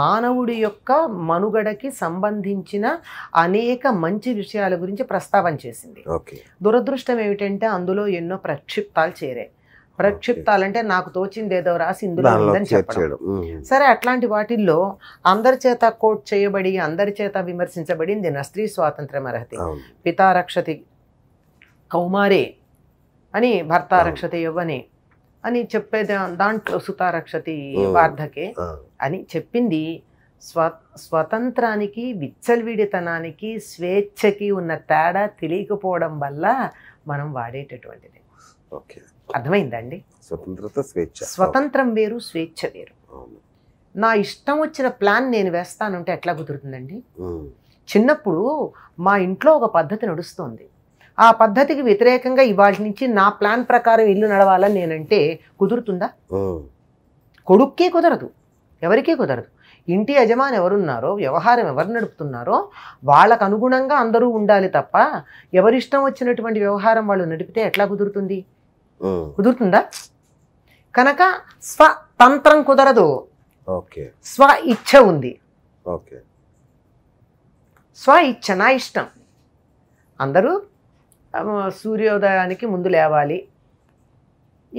మానవుడి యొక్క మనుగడకి సంబంధించిన అనేక మంచి విషయాల గురించి ప్రస్తావన చేసింది దురదృష్టం ఏమిటంటే అందులో ఎన్నో ప్రక్షిప్తాలు చేరాయి ప్రక్షిప్తాలంటే నాకు తోచింది ఏదో రాసి ఇందులో ఉందని సరే అట్లాంటి వాటిల్లో అందరి చేత కోట్ చేయబడి అందరి చేత విమర్శించబడింది నా స్త్రీ స్వాతంత్రం అర్హతి పితారక్షతి కౌమారే అని భర్త రక్షత యవ్వని అని చెప్పేది దాంట్లో సుతారక్షతి వార్ధకే అని చెప్పింది స్వ స్వతంత్రానికి విచ్చల్విడితనానికి స్వేచ్ఛకి ఉన్న తేడా తెలియకపోవడం వల్ల మనం వాడేటటువంటిది ఓకే అర్థమైందండి స్వతంత్రత స్వేచ్ఛ స్వతంత్రం వేరు స్వేచ్ఛ వేరు నా ఇష్టం వచ్చిన ప్లాన్ నేను వేస్తానంటే ఎట్లా కుదురుతుందండి చిన్నప్పుడు మా ఇంట్లో ఒక పద్ధతి నడుస్తుంది ఆ పద్ధతికి వ్యతిరేకంగా ఇవాళ నుంచి నా ప్లాన్ ప్రకారం ఇల్లు నడవాలని నేనంటే కుదురుతుందా కొడుక్కే కుదరదు ఎవరికీ కుదరదు ఇంటి యజమాని ఎవరున్నారో వ్యవహారం ఎవరు నడుపుతున్నారో వాళ్ళకు అనుగుణంగా అందరూ ఉండాలి తప్ప ఎవరిష్టం వచ్చినటువంటి వ్యవహారం వాళ్ళు నడిపితే ఎట్లా కుదురుతుంది కుదురుతుందా కనుక స్వతంత్రం కుదరదు స్వ ఇచ్ఛ ఉంది స్వ ఇచ్ఛ నా ఇష్టం అందరూ సూర్యోదయానికి ముందు లేవాలి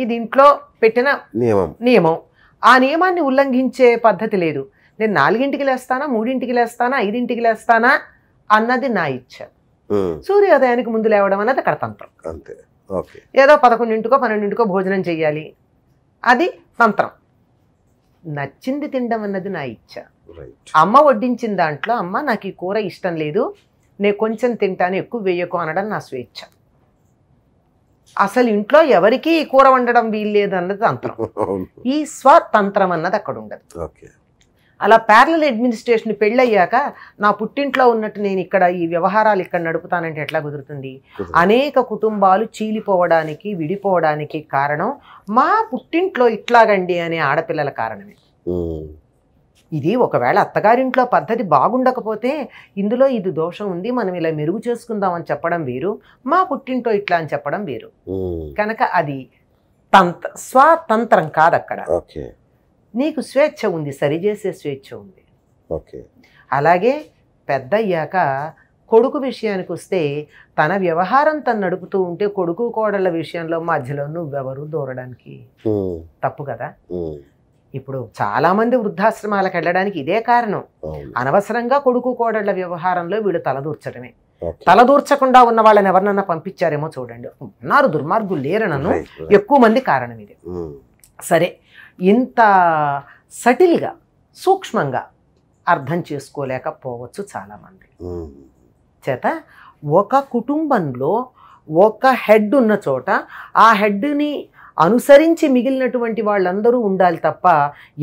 ఇది ఇంట్లో పెట్టిన నియమం నియమం ఆ నియమాన్ని ఉల్లంఘించే పద్ధతి లేదు నేను నాలుగింటికి లేస్తానా మూడింటికి లేస్తానా ఐదింటికి లేస్తానా అన్నది నా ఇచ్చ సూర్యోదయానికి ముందు లేవడం అన్నది అక్కడ తంత్రం ఏదో పదకొండింటికో పన్నెండింటికో భోజనం చేయాలి అది తంత్రం నచ్చింది తినడం అన్నది నా ఇచ్చ అమ్మ వడ్డించిన దాంట్లో అమ్మ నాకు ఈ కూర ఇష్టం లేదు నేను కొంచెం తింటాను ఎక్కువ వేయకు అనడం నా స్వేచ్ఛ అసలు ఇంట్లో ఎవరికీ కూర వండడం వీల్లేదు అన్నది తంత్రం ఈ స్వతంత్రం అన్నది అక్కడ ఉండదు అలా ప్యారలల్ అడ్మినిస్ట్రేషన్ పెళ్ళయ్యాక నా పుట్టింట్లో ఉన్నట్టు నేను ఇక్కడ ఈ వ్యవహారాలు ఇక్కడ నడుపుతానంటే ఎట్లా కుదురుతుంది అనేక కుటుంబాలు చీలిపోవడానికి విడిపోవడానికి కారణం మా పుట్టింట్లో ఇట్లాగండి అనే ఆడపిల్లల కారణమే ఇది ఒకవేళ అత్తగారింట్లో పద్ధతి బాగుండకపోతే ఇందులో ఇది దోషం ఉంది మనం ఇలా మెరుగు చేసుకుందామని చెప్పడం వేరు మా పుట్టింటో ఇట్లా అని చెప్పడం వేరు కనుక అది తంత్ర స్వాతంత్రం కాదు అక్కడ నీకు స్వేచ్ఛ ఉంది సరిచేసే స్వేచ్ఛ ఉంది అలాగే పెద్ద అయ్యాక కొడుకు విషయానికి వస్తే తన వ్యవహారం తను నడుపుతూ ఉంటే కొడుకు కోడళ్ళ విషయంలో మధ్యలో నువ్వెవరు దూరడానికి తప్పు కదా ఇప్పుడు చాలామంది వృద్ధాశ్రమాలకు వెళ్ళడానికి ఇదే కారణం అనవసరంగా కొడుకు కోడళ్ల వ్యవహారంలో వీళ్ళు తలదూర్చడమే తలదూర్చకుండా ఉన్న వాళ్ళని ఎవరినన్నా పంపించారేమో చూడండి ఉన్నారు దుర్మార్గులు లేరనను ఎక్కువ మంది కారణం ఇది సరే ఇంత సటిల్గా సూక్ష్మంగా అర్థం చేసుకోలేకపోవచ్చు చాలామంది చేత ఒక కుటుంబంలో ఒక హెడ్ ఉన్న చోట ఆ హెడ్ని అనుసరించి మిగిలినటువంటి వాళ్ళందరూ ఉండాలి తప్ప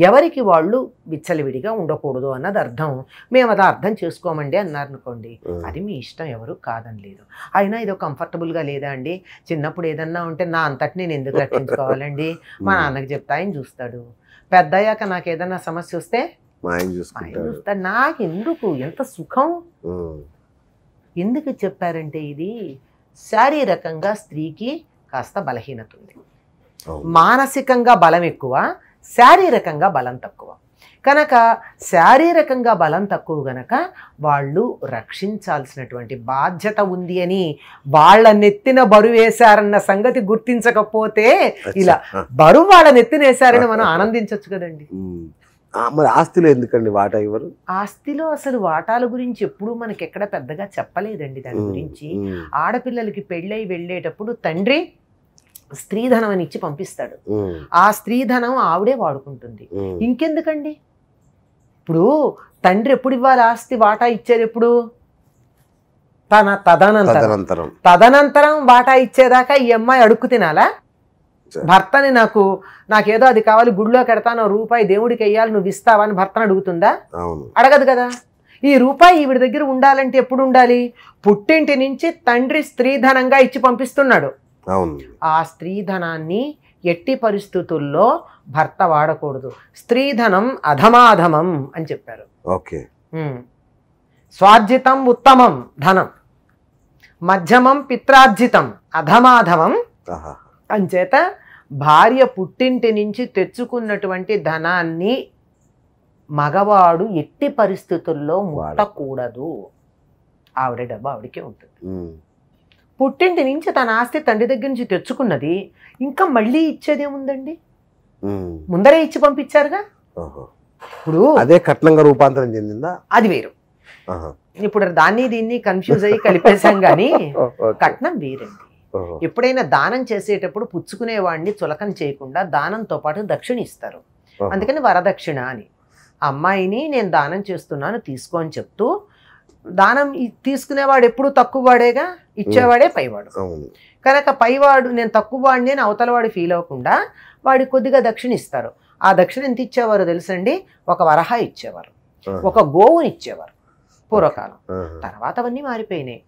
ఎవరికి వాళ్ళు విచ్చలవిడిగా ఉండకూడదు అన్నది అర్థం మేము అది అర్థం చేసుకోమండి అన్నారు అనుకోండి అది మీ ఇష్టం ఎవరు కాదని లేదు అయినా ఇదో కంఫర్టబుల్గా లేదా అండి చిన్నప్పుడు ఏదన్నా ఉంటే నా అంతటి నేను ఎందుకు రక్షించుకోవాలండి మా నాన్నకి చెప్తా ఆయన చూస్తాడు పెద్ద అయ్యాక నాకు ఏదన్నా సమస్య వస్తే చూస్తాడు నాకు ఎందుకు ఎంత సుఖం ఎందుకు చెప్పారంటే ఇది శారీరకంగా స్త్రీకి కాస్త బలహీనత ఉంది మానసికంగా బలం ఎక్కువ శారీరకంగా బలం తక్కువ కనుక శారీరకంగా బలం తక్కువ గనక వాళ్ళు రక్షించాల్సినటువంటి బాధ్యత ఉంది అని వాళ్ళ నెత్తిన వేశారన్న సంగతి గుర్తించకపోతే ఇలా బరువు వాళ్ళ వేశారని మనం ఆనందించవచ్చు కదండి మరి ఆస్తిలో ఎందుకండి వాటా ఇవ్వరు ఆస్తిలో అసలు వాటాల గురించి ఎప్పుడు మనకి ఎక్కడ పెద్దగా చెప్పలేదండి దాని గురించి ఆడపిల్లలకి పెళ్ళై వెళ్ళేటప్పుడు తండ్రి స్త్రీధనం అని ఇచ్చి పంపిస్తాడు ఆ స్త్రీధనం ఆవిడే వాడుకుంటుంది ఇంకెందుకండి ఇప్పుడు తండ్రి ఎప్పుడు ఇవ్వాలి ఆస్తి వాటా ఇచ్చేది ఎప్పుడు తన తదనంతరం తదనంతరం వాటా ఇచ్చేదాకా ఈ అమ్మాయి అడుక్కు తినాలా భర్తని నాకు నాకేదో అది కావాలి గుడిలో కడతాను రూపాయి దేవుడికి వెయ్యాలి నువ్వు ఇస్తావా అని భర్తను అడుగుతుందా అడగదు కదా ఈ రూపాయి ఈవిడ దగ్గర ఉండాలంటే ఎప్పుడు ఉండాలి పుట్టింటి నుంచి తండ్రి స్త్రీధనంగా ఇచ్చి పంపిస్తున్నాడు ఆ స్త్రీధనాన్ని ఎట్టి పరిస్థితుల్లో భర్త వాడకూడదు స్త్రీధనం అధమాధమం అని చెప్పారు ఓకే స్వార్జితం ఉత్తమం ధనం మధ్యమం పిత్రార్జితం అధమాధమం అంచేత భార్య పుట్టింటి నుంచి తెచ్చుకున్నటువంటి ధనాన్ని మగవాడు ఎట్టి పరిస్థితుల్లో ముట్టకూడదు ఆవిడ డబ్బు ఆవిడకే ఉంటుంది పుట్టింటి నుంచి తన ఆస్తి తండ్రి దగ్గర నుంచి తెచ్చుకున్నది ఇంకా మళ్ళీ ఇచ్చేదేముందండి ముందరే ఇచ్చి పంపించారుగా ఇప్పుడు అదే కట్నంగా రూపాంతరం చెందిందా అది వేరు ఇప్పుడు దాన్ని దీన్ని కన్ఫ్యూజ్ అయ్యి కలిపేశాం కానీ కట్నం వేరండి ఎప్పుడైనా దానం చేసేటప్పుడు పుచ్చుకునేవాడిని చులకన చేయకుండా దానంతో పాటు దక్షిణ ఇస్తారు అందుకని వరదక్షిణ అని అమ్మాయిని నేను దానం చేస్తున్నాను తీసుకో అని చెప్తూ దానం తీసుకునేవాడు ఎప్పుడు తక్కువవాడేగా ఇచ్చేవాడే పైవాడు కనుక పైవాడు నేను తక్కువవాడిని అని అవతలవాడు ఫీల్ అవ్వకుండా వాడి కొద్దిగా దక్షిణ ఇస్తారు ఆ దక్షిణ ఎంత ఇచ్చేవారు తెలుసండి ఒక వరహ ఇచ్చేవారు ఒక గోవుని ఇచ్చేవారు పూర్వకాలం తర్వాత అవన్నీ మారిపోయినాయి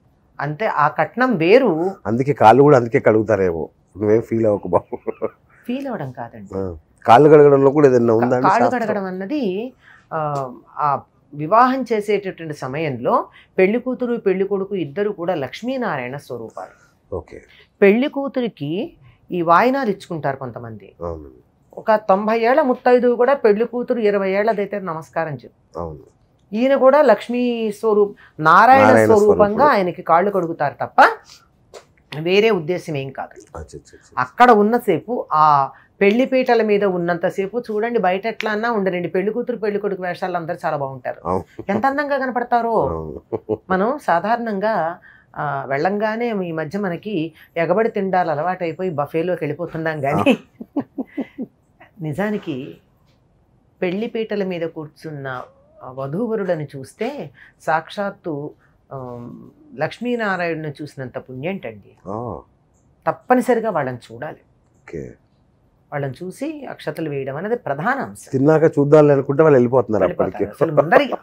అంతే ఆ కట్నం వేరు అందుకే కాళ్ళు కూడా అందుకే కడుగుతారేమో నువ్వేం ఫీల్ అవ్వకు బాబు ఫీల్ అవ్వడం కాదండి కాళ్ళు కడగడంలో కూడా ఏదైనా ఉందా కాళ్ళు కడగడం అన్నది ఆ వివాహం చేసేటటువంటి సమయంలో పెళ్లి కూతురు పెళ్లి కొడుకు ఇద్దరు కూడా లక్ష్మీనారాయణ స్వరూపాలు ఓకే పెళ్లి కూతురికి ఈ వాయినాలు ఇచ్చుకుంటారు కొంతమంది ఒక తొంభై ఏళ్ల ముత్తైదు కూడా పెళ్లి కూతురు ఇరవై ఏళ్లదైతే నమస్కారం చెప్పు ఈయన కూడా లక్ష్మీ స్వరూప్ నారాయణ స్వరూపంగా ఆయనకి కాళ్ళు కడుగుతారు తప్ప వేరే ఉద్దేశం ఏం కాదు అక్కడ ఉన్నసేపు ఆ పెళ్లి పీటల మీద ఉన్నంతసేపు చూడండి బయట ఎట్లా అన్నా ఉండరండి పెళ్లి కూతురు పెళ్లి కొడుకు వేషాలు అందరు చాలా బాగుంటారు ఎంత అందంగా కనపడతారో మనం సాధారణంగా వెళ్ళంగానే ఈ మధ్య మనకి ఎగబడి తిండాలు అలవాటు అయిపోయి బఫేలోకి వెళ్ళిపోతున్నాం కానీ నిజానికి పెళ్లి పీటల మీద కూర్చున్న వధూవరులను చూస్తే సాక్షాత్తు లక్ష్మీనారాయణను చూసినంత పుణ్యంటండి తప్పనిసరిగా వాళ్ళని చూడాలి వాళ్ళని చూసి అక్షతలు వేయడం అనేది ప్రధాన అంశం తిన్నాక చూద్దాం అనుకుంటే వాళ్ళు వెళ్ళిపోతున్నారు అందరు అసలు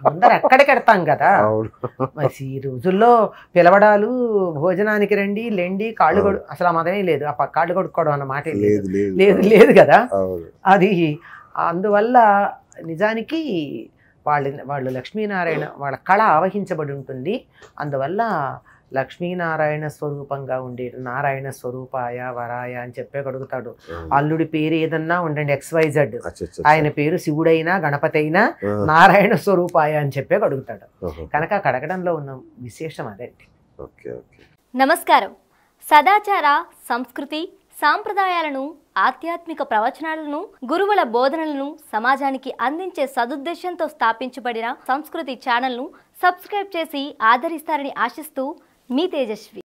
ముందరి కదా ఈ రోజుల్లో పిలవడాలు భోజనానికి రండి లెండి కాళ్ళు కొడు అసలు ఆ లేదు ఆ కాళ్ళు కొడుకోవడం అన్న మాట లేదు లేదు లేదు కదా అది అందువల్ల నిజానికి వాళ్ళ వాళ్ళు లక్ష్మీనారాయణ వాళ్ళ కళ ఆవహించబడి ఉంటుంది అందువల్ల లక్ష్మీనారాయణ స్వరూపంగా ఉండే నారాయణ స్వరూపాయ వరాయ అని చెప్పే అడుగుతాడు అల్లుడి పేరు ఏదన్నా ఉండండి ఎక్స్వైజెడ్ ఆయన పేరు శివుడైనా గణపతి అయినా నారాయణ స్వరూపాయ అని చెప్పే అడుగుతాడు కనుక అక్కడ అడగడంలో ఉన్న విశేషం అదండి నమస్కారం సదాచార సంస్కృతి సాంప్రదాయాలను ఆధ్యాత్మిక ప్రవచనాలను గురువుల బోధనలను సమాజానికి అందించే సదుద్దేశంతో స్థాపించబడిన సంస్కృతి ఛానల్ను సబ్స్క్రైబ్ చేసి ఆదరిస్తారని ఆశిస్తూ మీ తేజస్వి